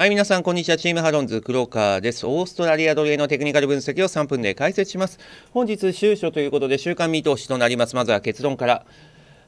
はい、皆さん、こんにちは。チームハロンズ、黒川です。オーストラリア奴隷のテクニカル分析を3分で解説します。本日、終初ということで、週間見通しとなります。まずは結論から。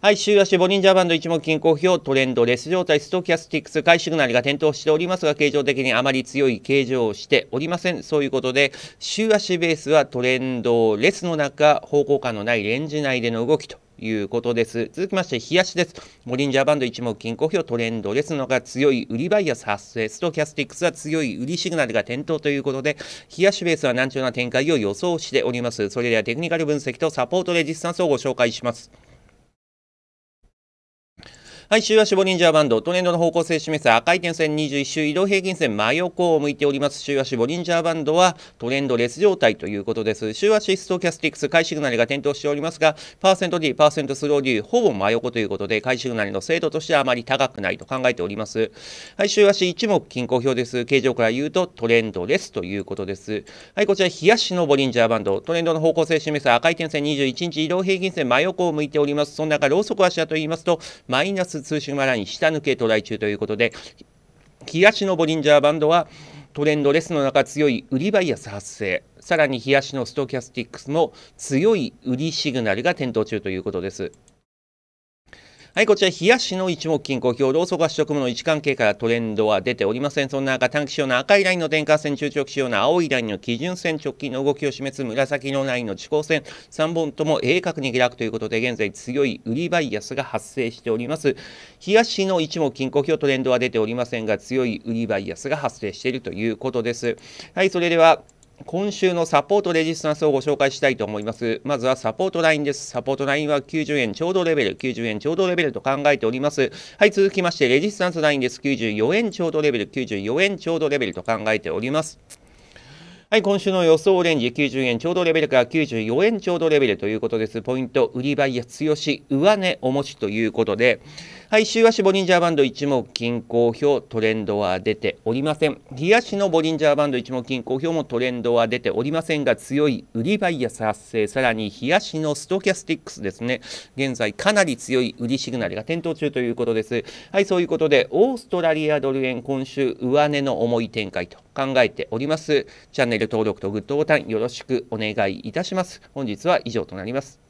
はい、週足、ボリンジャーバンド一目均衡表、トレンド、レス状態、ストキャスティックス、買いシグナが点灯しておりますが、形状的にあまり強い形状をしておりません。そういうことで、週足ベースはトレンド、レスの中、方向感のないレンジ内での動きということです。続きまして、冷やしです。モリンジャーバンド一目金衡表トレンドですのが強い売りバイアス発生ストキャスティックスは強い売りシグナルが点灯ということで、冷やしベースは難聴な展開を予想しております。それではテクニカル分析とサポートレジスタンスをご紹介します。はい週足ボリンジャーバンドトレンドの方向性示す赤い点線21周移動平均線真横を向いております週足ボリンジャーバンドはトレンドレス状態ということです週足ストキャスティックス買いシグナルが点灯しておりますがパーセント D パーセントスロー D ほぼ真横ということで買いシグナルの精度としてはあまり高くないと考えておりますはい週足一目均衡表です形状から言うとトレンドレスということですはいこちら冷やしのボリンジャーバンドトレンドの方向性示す赤い点線21日移動平均線真横を向いておりますその中ローソク足はと言いますとマイナス通信マライン下抜けトライ中ということで、冷やしのボリンジャーバンドはトレンドレスの中強い売りバイアス発生さらに冷やしのストキャスティックスも強い売りシグナルが点灯中ということです。はい、こちら、冷やしの一目金衡表、ローソク足食の位置関係からトレンドは出ておりません。そんな中、短期仕様の赤いラインの電化線、中長期仕様の青いラインの基準線、直近の動きを示す紫のラインの地高線、3本とも鋭角に下落ということで、現在強い売りバイアスが発生しております。冷やしの一目金衡表、トレンドは出ておりませんが、強い売りバイアスが発生しているということです。はい、それでは、今週のサポートレジスタンスをご紹介したいと思います。まずはサポートラインです。サポートラインは90円ちょうどレベル、90円ちょうどレベルと考えております。はい、続きましてレジスタンスラインです。94円ちょうどレベル、94円ちょうどレベルと考えております。はい、今週の予想オレンジ90円ちょうどレベルから94円ちょうどレベルということです。ポイント、売り場いや強し、上値お持ちということで、はい、週足ボリンジャーバンド一目均衡表、トレンドは出ておりません。日足のボリンジャーバンド一目均衡表もトレンドは出ておりませんが、強い売りイい安発生、さらに日足のストキャスティックスですね、現在かなり強い売りシグナルが点灯中ということです。はい、そういうことで、オーストラリアドル円、今週上値の重い展開と。考えております。チャンネル登録とグッドボタンよろしくお願いいたします。本日は以上となります。